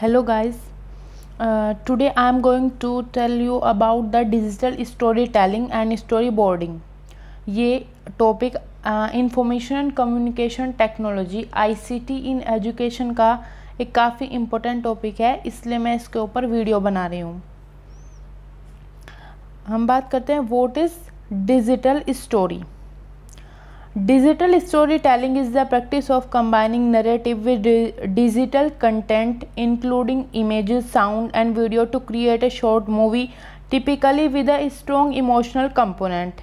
Hello guys today I am going to tell you about the digital story telling and story boarding ये topic information and communication technology ICT in education का एक काफ़ी important topic है इसलिए मैं इसके ऊपर वीडियो बना रही हूँ हम बात करते हैं what is digital story digital story telling is the practice of combining narrative with digital content including image sound and video to create a short movie typically with a strong emotional component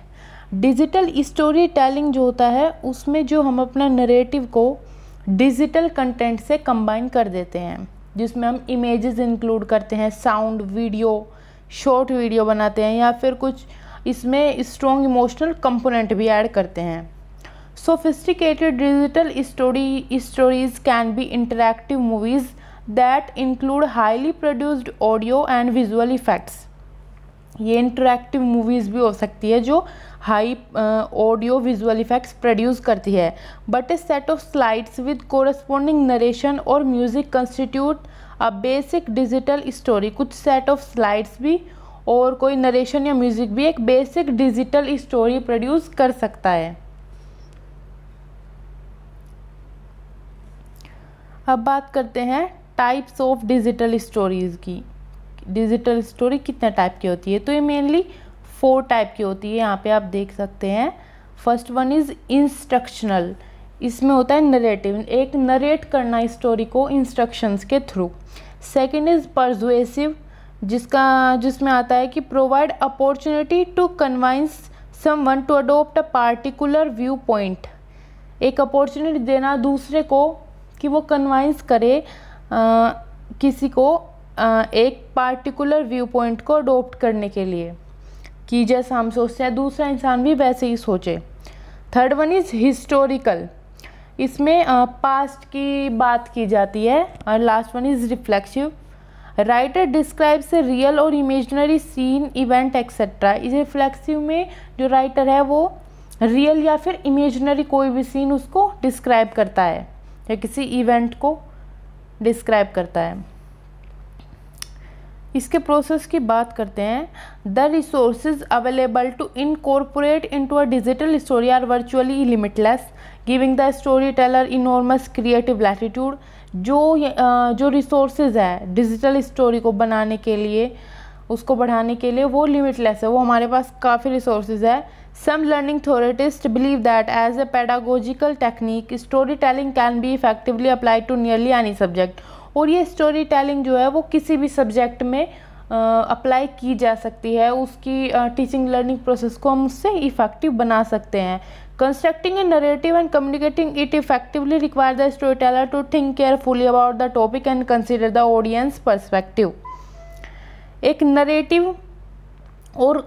digital story telling जो होता है उसमें जो हम अपना narrative को digital content से combine कर देते हैं जिसमें हम इमेज इंक्लूड करते हैं साउंड वीडियो शॉर्ट वीडियो बनाते हैं या फिर कुछ इसमें स्ट्रॉन्ग इमोशनल कंपोनेंट भी ऐड करते हैं Sophisticated digital story, stories can be interactive movies that include highly produced audio and visual effects. ये इंटरेक्टिव मूवीज़ भी हो सकती है जो high audio visual effects produce करती है but a set of slides with corresponding narration और music constitute a basic digital story कुछ सेट ऑफ स्लाइड्स भी और कोई नरेशन या म्यूज़िक भी एक बेसिक डिजिटल स्टोरी प्रोड्यूस कर सकता है अब बात करते हैं टाइप्स ऑफ डिजिटल स्टोरीज़ की डिजिटल स्टोरी कितने टाइप की होती है तो ये मेनली फोर टाइप की होती है यहाँ पे आप देख सकते हैं फर्स्ट वन इज़ इंस्ट्रक्शनल इसमें होता है नरेटिव एक नरेट करना स्टोरी को इंस्ट्रक्शंस के थ्रू सेकंड इज़ परजुएसिव जिसका जिसमें आता है कि provide opportunity to convince some one to adopt a particular view point एक अपॉर्चुनिटी देना दूसरे को कि वो कन्वाइंस करे आ, किसी को आ, एक पार्टिकुलर व्यू पॉइंट को अडोप्ट करने के लिए कि जैसा हम सोचते हैं दूसरा इंसान भी वैसे ही सोचे थर्ड वन इज़ हिस्टोरिकल इसमें पास्ट की बात की जाती है और last one is reflexive writer describes real और इमेजनरी सीन इवेंट एक्सेट्रा इस रिफ्लेक्सिव में जो राइटर है वो रियल या फिर इमेजनरी कोई भी सीन उसको डिस्क्राइब करता है या किसी इवेंट को डिस्क्राइब करता है इसके प्रोसेस की बात करते हैं the resource available to incorporate into a digital story are virtually limitless giving the story teller enormous creative latitude जो जो रिसोर्सेज है डिजिटल स्टोरी को बनाने के लिए उसको बढ़ाने के लिए वो लिमिटलेस है वो हमारे पास काफ़ी रिसोर्स है some learning theorist believe that as a pedagogical technique story telling can be effectively apply to nearly any subject और ये स्टोरी टेलिंग जो है वो किसी भी सब्जेक्ट में अप्लाई की जा सकती है उसकी टीचिंग लर्निंग प्रोसेस को हम उससे इफेक्टिव बना सकते हैं constructing a narrative and communicating it effectively require the story teller to think carefully about the topic and consider the audience perspective एक नरेटिव और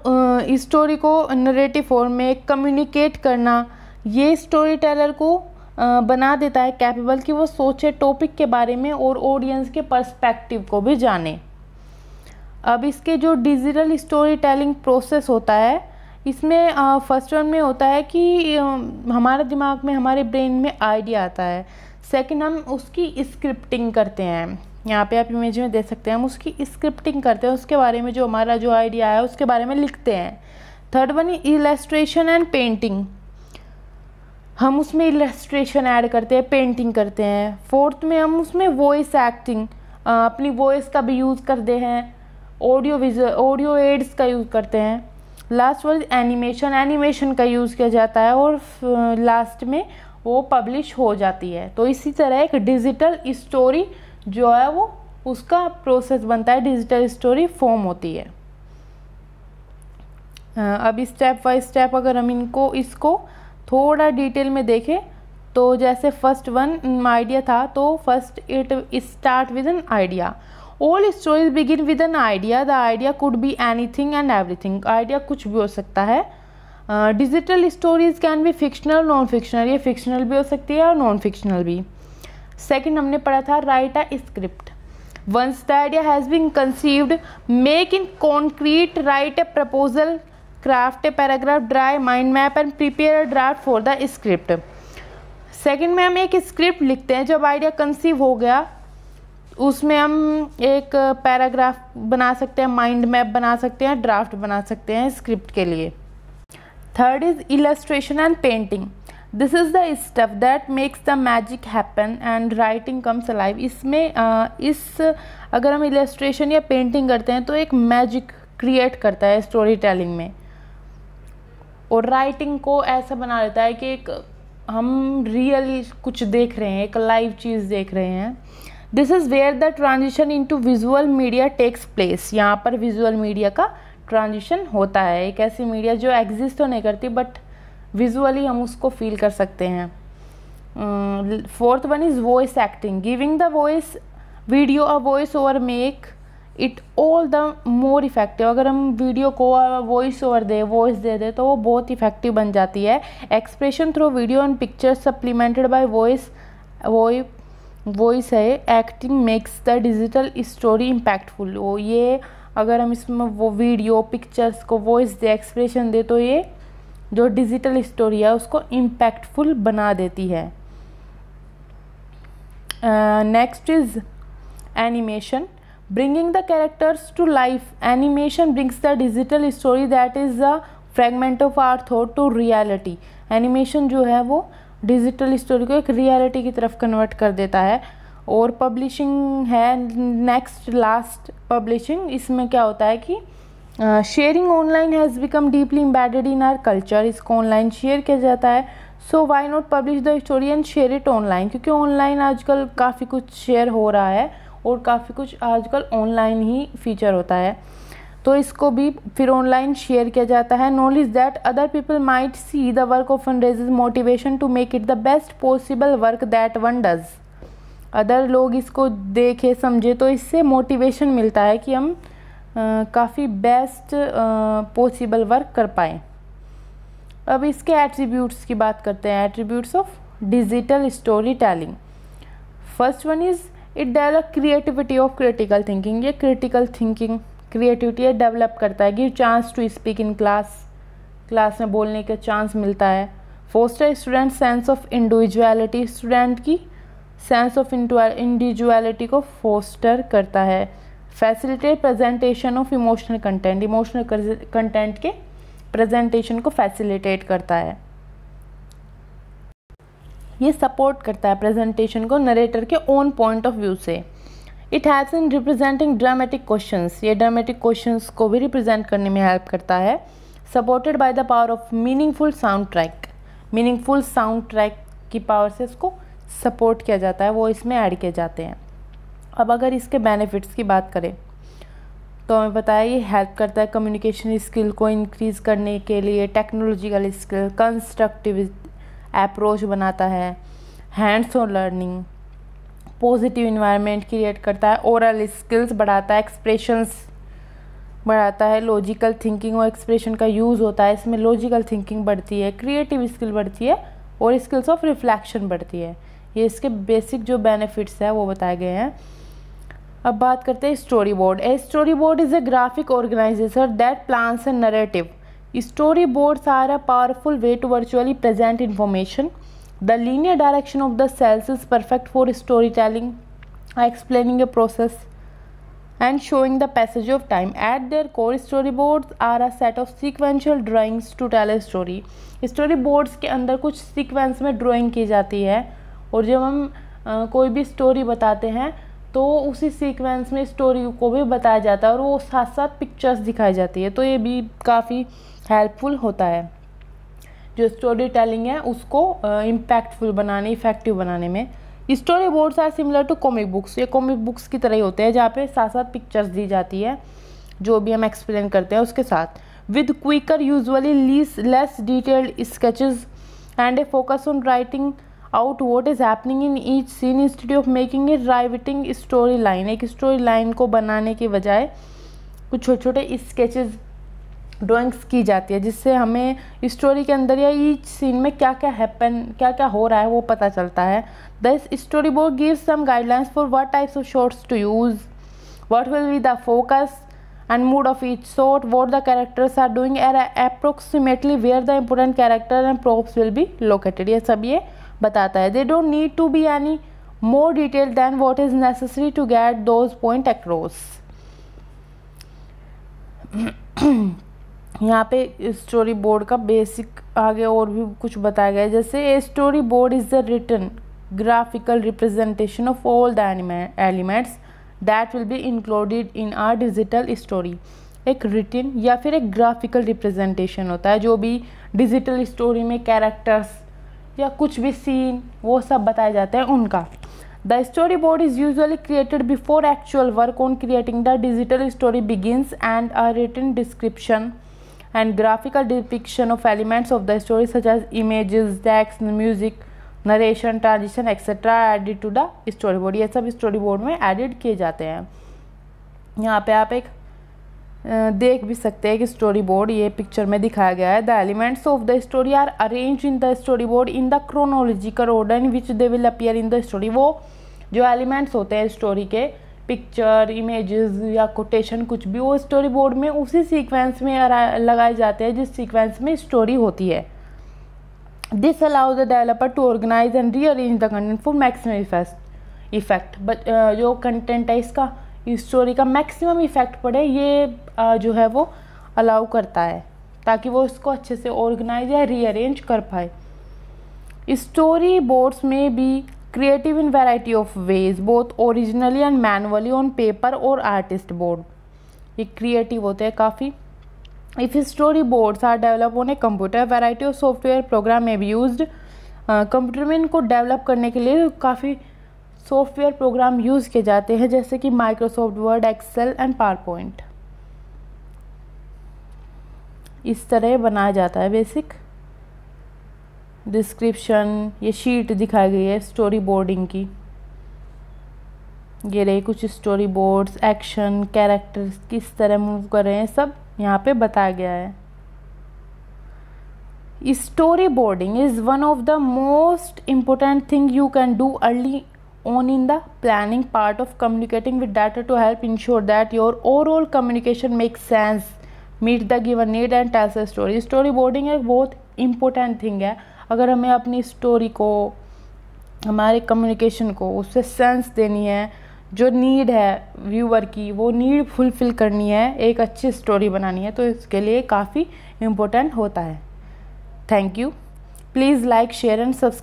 स्टोरी को नरेटिव फॉर्म में कम्युनिकेट करना ये स्टोरी टेलर को बना देता है कैपेबल कि वो सोचे टॉपिक के बारे में और ऑडियंस के पर्सपेक्टिव को भी जाने अब इसके जो डिजिटल स्टोरी टेलिंग प्रोसेस होता है इसमें फर्स्ट वन में होता है कि हमारे दिमाग में हमारे ब्रेन में आइडिया आता है सेकंड हम उसकी स्क्रिप्टिंग करते हैं यहाँ पे आप इमेज में देख सकते हैं हम उसकी स्क्रिप्टिंग करते हैं उसके बारे में जो हमारा जो आइडिया है उसके बारे में लिखते हैं third one illustration and painting हम उसमें इलेस्ट्रेशन ऐड करते हैं पेंटिंग करते हैं फोर्थ में हम उसमें वॉइस एक्टिंग अपनी वॉइस का भी यूज़ करते हैं ऑडियो विज ऑडियो एड्स का यूज़ करते हैं लास्ट वर्ड एनिमेशन एनिमेशन का यूज़ किया जाता है और लास्ट में वो पब्लिश हो जाती है तो इसी तरह एक डिजिटल स्टोरी जो है वो उसका प्रोसेस बनता है डिजिटल स्टोरी फॉर्म होती है अब स्टेप बाई स्टेप अगर हम इनको इसको थोड़ा डिटेल में देखें तो जैसे फर्स्ट वन आइडिया था तो first it start with an idea all stories begin with an idea the idea could be anything and everything idea कुछ भी हो सकता है digital stories can be fictional non fictional ये फिक्शनल भी हो सकती है और नॉन फिक्शनल भी सेकंड हमने पढ़ा था write a script once the idea has been conceived make in concrete write a proposal craft a paragraph draw mind map and prepare a draft for the script second में हम एक script लिखते हैं जब idea conceive हो गया उसमें हम एक पैराग्राफ बना सकते हैं माइंड मैप बना सकते हैं ड्राफ्ट बना सकते हैं स्क्रिप्ट के लिए third is illustration and painting this is the stuff that makes the magic happen and writing comes alive इसमें इस अगर हम इलेस्ट्रेशन या पेंटिंग करते हैं तो एक मैजिक क्रिएट करता है स्टोरी टेलिंग में और राइटिंग को ऐसा बना देता है कि एक हम रियल कुछ देख रहे हैं एक लाइव चीज़ देख रहे हैं this is where the transition in to visual media takes place यहाँ पर विजुअल मीडिया का ट्रांजिशन होता है एक ऐसी मीडिया जो एग्जिस्ट तो नहीं करती बट विजुअली हम उसको फील कर सकते हैं fourth one is voice acting giving the voice video a voice over make it all the more effective अगर हम वीडियो को वॉइस ओवर दे वॉइस दे दे तो वो बहुत इफ़ेक्टिव बन जाती है expression through video and picture supplemented by voice वो वॉइस है acting makes the digital story impactful वो ये अगर हम इसमें वो वीडियो पिक्चर्स को वॉइस दे एक्सप्रेशन दे तो ये जो डिजिटल स्टोरी है उसको इम्पैक्टफुल बना देती है next is animation bringing the characters to life animation brings the digital story that is the fragment of our thought to reality animation जो है वो डिजिटल स्टोरी को एक रियलिटी की तरफ कन्वर्ट कर देता है और पब्लिशिंग है नेक्स्ट लास्ट पब्लिशिंग इसमें क्या होता है कि sharing online has become deeply embedded in our culture इसको ऑनलाइन शेयर किया जाता है so why not publish the story and share it online क्योंकि ऑनलाइन आजकल काफ़ी कुछ शेयर हो रहा है और काफ़ी कुछ आजकल ऑनलाइन ही फीचर होता है तो इसको भी फिर ऑनलाइन शेयर किया जाता है knowledge that other people might see the work of fund raise motivation to make it the best possible work that one does अदर लोग इसको देखे समझे तो इससे मोटिवेशन मिलता है कि हम काफ़ी बेस्ट पॉसिबल वर्क कर पाएँ अब इसके एट्रीब्यूट्स की बात करते हैं attributes of digital story telling first one is it develop creativity of critical thinking ये क्रिटिकल थिंकिंग क्रिएटिविटी डेवलप करता है give chance to speak in class class में बोलने का चांस मिलता है foster student sense of individuality student की sense of individuality को फोस्टर करता है facilitate presentation of emotional content emotional content के प्रेजेंटेशन को फैसिलिटेट करता है ये सपोर्ट करता है प्रेजेंटेशन को नरेटर के ओन पॉइंट ऑफ व्यू से it helps in representing dramatic questions ये ड्रामेटिक क्वेश्चंस को भी रिप्रेजेंट करने में हेल्प करता है supported by the power of meaningful sound track meaningful sound track की पावर से इसको सपोर्ट किया जाता है वो इसमें ऐड किए जाते हैं अब अगर इसके बेनिफिट्स की बात करें तो हमें बताया ये हेल्प करता है कम्युनिकेशन स्किल को इंक्रीज़ करने के लिए टेक्नोलॉजिकल स्किल कंस्ट्रक्टिव अप्रोच बनाता है hands on learning positive environment create करता है ओरल स्किल्स बढ़ाता है एक्सप्रेशंस बढ़ाता है लॉजिकल थिंकिंग और एक्सप्रेशन का यूज़ होता है इसमें लॉजिकल थिंकिंग बढ़ती है क्रिएटिव स्किल बढ़ती है और स्किल्स ऑफ रिफ्लेक्शन बढ़ती है ये इसके बेसिक जो बेनिफिट्स हैं वो बताए गए हैं अब बात करते हैं story board a story board is a graphic organization that plans a narrative story boards are a powerful way to virtually present information the linear direction of the cells is perfect for story telling explaining a process and showing the passage of time at their core story boards are a set of of drawings to tell a story story boards के अंदर कुछ sequence में drawing की जाती है और जब हम आ, कोई भी स्टोरी बताते हैं तो उसी सीक्वेंस में स्टोरी को भी बताया जाता है और वो साथ साथ पिक्चर्स दिखाई जाती है तो ये भी काफ़ी हेल्पफुल होता है जो स्टोरी टेलिंग है उसको इम्पैक्टफुल बनाने इफेक्टिव बनाने में story boards are similar to comic books ये कॉमिक बुक्स की तरह ही होते हैं जहाँ पे साथ साथ पिक्चर्स दी जाती है जो भी हम एक्सप्लेन करते हैं उसके साथ with quicker usually less less detailed sketches and a focus on writing out what is happening in each scene instead of making a riveting story line एक स्टोरी लाइन को बनाने के बजाय कुछ छोटे छोटे स्केचेज़ ड्राॅइंग्स की जाती है जिससे हमें स्टोरी के अंदर या ईच सीन में क्या क्या हैपन क्या क्या हो रहा है वो पता चलता है thus story board gives some guidelines for what types of shorts to use what will be the focus and mood of each short what the characters are doing er approximately where the important character and props will be located ये सब ये बताता है they don't need to be any more detail than what is necessary to get those point across यहाँ पे story board का basic आगे और भी कुछ बताया गया है जैसे a story board is the return graphical representation of all the elements that will be included in our digital story एक रिटर्न या फिर एक ग्राफिकल रिप्रेजेंटेशन होता है जो भी डिजिटल स्टोरी में कैरेक्टर्स या कुछ भी सीन वो सब बताए जाते हैं उनका the story board is usually created before actual work on creating the digital story begins and a written description and graphical depiction of elements of the story such as image decks music narration transition etcetera added to the story board ये सब story board में added किए जाते हैं यहाँ पे आप एक देख भी सकते हैं कि स्टोरी बोर्ड ये पिक्चर में दिखाया गया है the elements of the story are arrange in the story board in the chronological order in which they will appear in the story वो जो एलिमेंट्स होते हैं स्टोरी के पिक्चर इमेजेस या कोटेशन कुछ भी वो स्टोरी बोर्ड में उसी सीक्वेंस में लगाए जाते हैं जिस सीक्वेंस में स्टोरी होती है this allow the developer to organize and rearrange the content for maximum effect effect but जो कंटेंट है इसका इस स्टोरी का मैक्सिमम इफ़ेक्ट पड़े ये जो है वो अलाउ करता है ताकि वो इसको अच्छे से ऑर्गेनाइज या रीअरेंज कर पाए स्टोरी बोर्ड्स में भी creative in variety of ways both originally and manually on paper और आर्टिस्ट बोर्ड ये क्रिएटिव होते हैं काफ़ी if story boards are develop on a computer variety of software program में भी यूज कंप्यूटर में इनको डेवलप करने के लिए काफ़ी सॉफ्टवेयर प्रोग्राम यूज़ किए जाते हैं जैसे कि Microsoft Word Excel and PowerPoint इस तरह बनाया जाता है बेसिक डिस्क्रिप्शन ये शीट दिखाई गई है स्टोरी बोर्डिंग की ये रही कुछ स्टोरी बोर्ड्स एक्शन कैरेक्टर्स किस तरह मूव कर रहे हैं सब यहाँ पे बताया गया है story boarding is one of the most important thing you can do early on in the planning part of communicating with data to help ensure that your overall communication makes sense meet the given need and tells a story story boarding एक बहुत important thing है अगर हमें अपनी story को हमारे communication को उससे सेंस देनी है जो नीड है व्यूअर की वो नीड फुलफिल करनी है एक अच्छी स्टोरी बनानी है तो इसके लिए काफ़ी इम्पोर्टेंट होता है thank you please like share and subscribe